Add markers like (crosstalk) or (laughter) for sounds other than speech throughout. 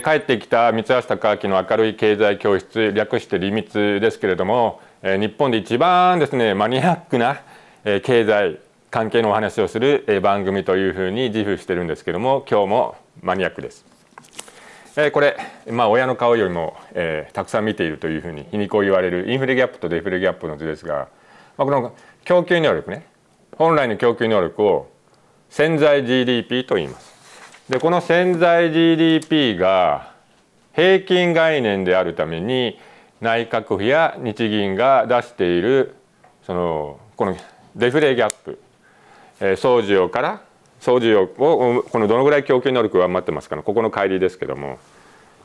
ー、帰ってきた三橋貴明の明るい経済教室略して「リミツ」ですけれども、えー、日本で一番ですねマニアックな、えー、経済関係のお話をする、えー、番組というふうに自負してるんですけども今日もマニアックです。えー、これ、まあ、親の顔よりも、えー、たくさん見ているというふうに皮肉を言われるインフレギャップとデフレギャップの図ですが、まあ、この供給能力ね本来の供給能力を潜在 GDP と言います。でこの潜在 GDP が平均概念であるために内閣府や日銀が出しているそのこのデフレギャップ、えー、総需要から総需要をこのどのぐらい供給能力を上回ってますかのここの乖離ですけども、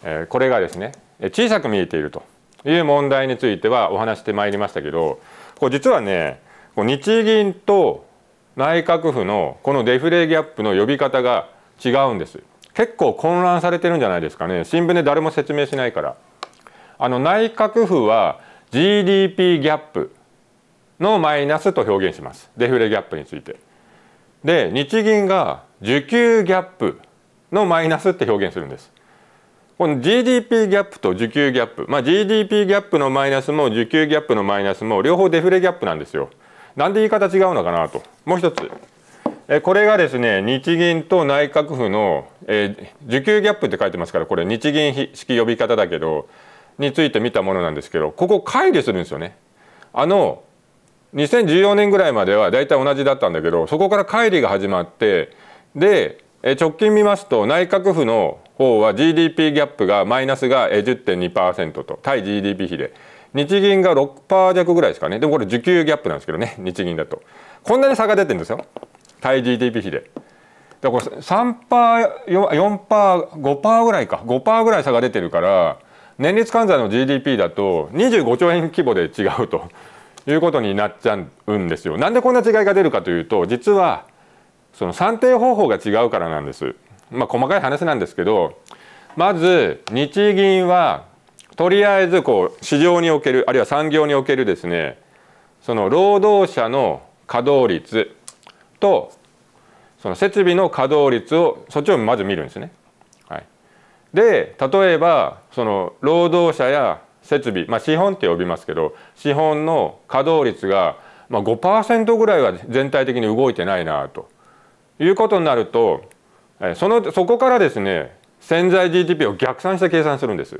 えー、これがですね小さく見えているという問題についてはお話してまいりましたけどこ実はね日銀と内閣府のこのデフレギャップの呼び方が違うんです結構混乱されてるんじゃないですかね新聞で誰も説明しないからあの内閣府は GDP ギャップのマイナスと表現しますデフレギャップについてで日銀が需給ギャップのマイナスって表現するんですこの GDP ギャップと需給ギャップ、まあ、GDP ギャップのマイナスも需給ギャップのマイナスも両方デフレギャップなんですよなんで言い方違うのかなともう一つこれがですね日銀と内閣府の、えー、需給ギャップって書いてますからこれ日銀式呼び方だけどについて見たものなんですけどここ乖離するんですよね。あの2014年ぐらいまでは大体同じだったんだけどそこから乖離が始まってで直近見ますと内閣府の方は GDP ギャップがマイナスが10.2%と対 GDP 比で日銀が6%弱ぐらいですかねでもこれ需給ギャップなんですけどね日銀だとこんなに差が出てるんですよ。対 GDP 比で。だからこれ3パー4パー5パーぐらいか5パーぐらい差が出てるから年率換算の GDP だと25兆円規模で違うということになっちゃうんですよ。なんでこんな違いが出るかというと実はその算定方法が違うからなんです。まあ細かい話なんですけどまず日銀はとりあえずこう市場におけるあるいは産業におけるですねその労働者の稼働率とその設備の稼働率をそっちをまず見るんですね。はい、で例えばその労働者や設備、まあ、資本って呼びますけど資本の稼働率がま5%ぐらいは全体的に動いてないなということになるとそのそこからですね潜在 GDP を逆算して計算するんです。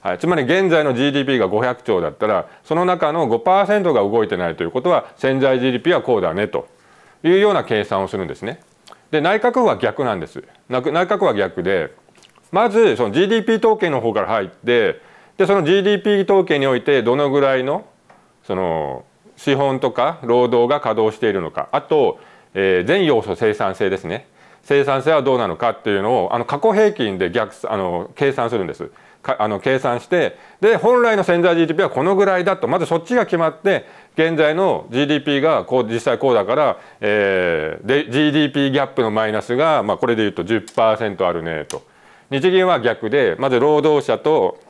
はい、つまり現在の GDP が500兆だったらその中の5%が動いてないということは潜在 GDP はこうだねというような計算をするんですね。で内閣府は逆なんです内閣府は逆でまずその GDP 統計の方から入ってでその GDP 統計においてどのぐらいのその資本とか労働が稼働しているのかあと、えー、全要素生産性ですね生産性はどうなのかっていうのをあの過去平均で逆あの計算するんです。あの計算してで本来の潜在 GDP はこのぐらいだとまずそっちが決まって現在の GDP がこう実際こうだから、えー、で GDP ギャップのマイナスが、まあ、これでいうと10%あるねと日銀は逆でまず労働者と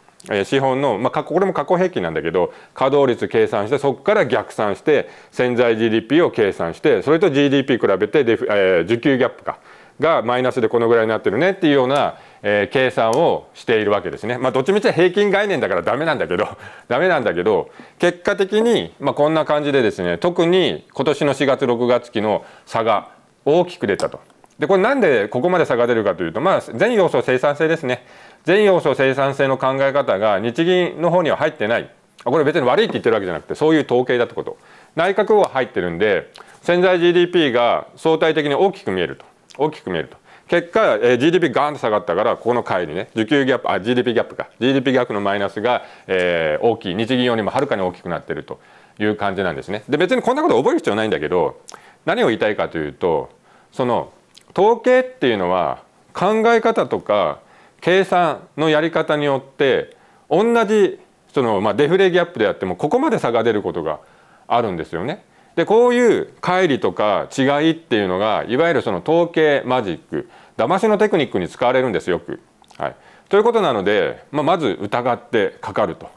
資本の、まあ、これも過去平均なんだけど稼働率計算してそこから逆算して潜在 GDP を計算してそれと GDP 比べてデフ、えー、需給ギャップかがマイナスでこのぐらいになってるねっていうようなえー、計算をしているわけですね。まあ、どっちみち平均概念だからダメなんだけど (laughs) ダメなんだけど結果的に、まあ、こんな感じでですね特に今年の4月6月期の差が大きく出たと。でこれなんでここまで差が出るかというと、まあ、全要素生産性ですね全要素生産性の考え方が日銀の方には入ってないこれ別に悪いって言ってるわけじゃなくてそういう統計だってこと内閣府は入ってるんで潜在 GDP が相対的に大きく見えると大きく見えると結果、えー、GDP ガーンと下がったからここの回にね需給ギャップあ GDP ギャップか GDP ギャップのマイナスが、えー、大きい日銀よりもはるかに大きくなってるという感じなんですね。で別にこんなこと覚える必要ないんだけど何を言いたいかというとその統計っていうのは考え方とか計算のやり方によって同じその、まあ、デフレギャップであってもここまで差が出ることがあるんですよね。でこういう乖離とか違いっていうのがいわゆるその統計マジック騙しのテクニックに使われるんですよく。はい、ということなので、まあ、まず疑ってかかると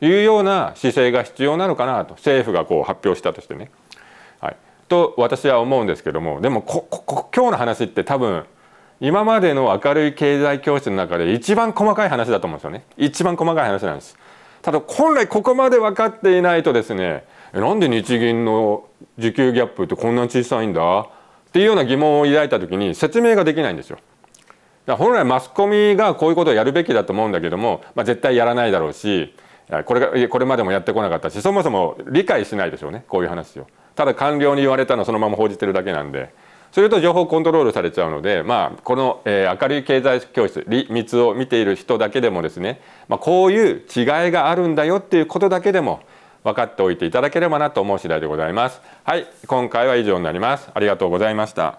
いうような姿勢が必要なのかなと政府がこう発表したとしてね。はい、と私は思うんですけどもでもここ今日の話って多分今までの明るい経済教室の中で一番細かい話だと思うんですよね一番細かい話なんですただ本来ここまで分かっていないとですねなんで日銀の需給ギャップってこんなに小さいんだっていうような疑問を抱いた時に説明ができないんですよ。だ本来マスコミがこういうことをやるべきだと思うんだけども、まあ、絶対やらないだろうしこれがこれまでもやってこなかったしそもそも理解しないでしょうねこういう話を。ただ官僚に言われたのそのまま報じてるだけなんで。すると情報コントロールされちゃうので、まあ、この、えー、明るい経済教室理密を見ている人だけでもですね、まあ、こういう違いがあるんだよっていうことだけでも分かっておいていただければなと思う次第でございます。はい、今回は以上になります。ありがとうございました。